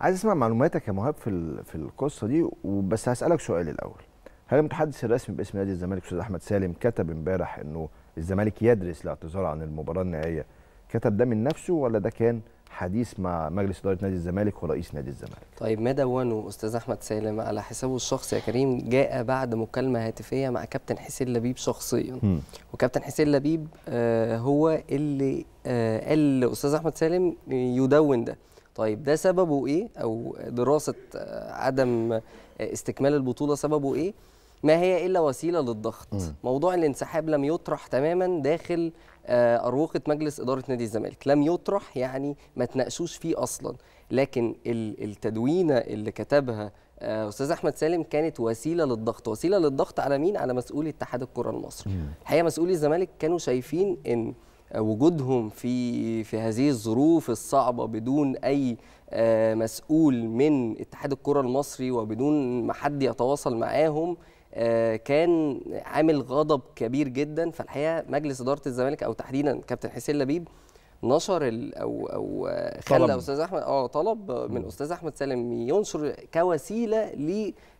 عايز اسمع معلوماتك يا مهاب في في القصه دي وبس هسالك سؤال الاول هل المتحدث الرسمي باسم نادي الزمالك استاذ احمد سالم كتب امبارح انه الزمالك يدرس الاعتذار عن المباراه النهائيه كتب ده من نفسه ولا ده كان حديث مع مجلس اداره نادي الزمالك ورئيس نادي الزمالك طيب ما دونه استاذ احمد سالم على حسابه الشخصي يا كريم جاء بعد مكالمه هاتفيه مع كابتن حسين لبيب شخصيا م. وكابتن حسين لبيب آه هو اللي آه قال لاستاذ احمد سالم يدون ده طيب ده سببه ايه او دراسه آه، عدم آه، استكمال البطوله سببه ايه ما هي الا وسيله للضغط م. موضوع الانسحاب لم يطرح تماما داخل آه، اروقه مجلس اداره نادي الزمالك لم يطرح يعني ما تناقشوش فيه اصلا لكن التدوينه اللي كتبها استاذ احمد سالم كانت وسيله للضغط وسيله للضغط على مين على مسؤولي اتحاد الكره المصري الحقيقه مسؤولي الزمالك كانوا شايفين ان وجودهم في في هذه الظروف الصعبه بدون اي آه، مسؤول من اتحاد الكره المصري وبدون ما حد يتواصل معاهم آه، كان عامل غضب كبير جدا فالحقيقه مجلس اداره الزمالك او تحديدا كابتن حسين لبيب نشر او او خلى استاذ احمد اه طلب من استاذ احمد سالم ينشر كوسيله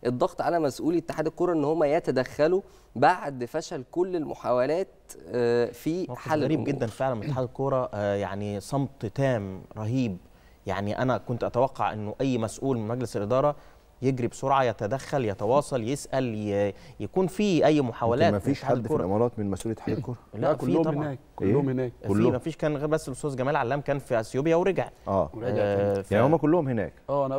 للضغط على مسؤولي اتحاد الكره ان هم يتدخلوا بعد فشل كل المحاولات آه، في حل غريب جدا فعلا من اتحاد الكره آه، يعني صمت تام رهيب يعني انا كنت اتوقع انه اي مسؤول من مجلس الاداره يجري بسرعه يتدخل يتواصل يسال يكون في اي محاولات ما فيش حد في الامارات من مسؤوليه حال الكره لا, لا كلهم هناك كلهم إيه؟ هناك كلهم ما فيش كان غير بس الاستاذ جمال علام كان في اثيوبيا ورجع اه, آه يعني هم كلهم هناك اه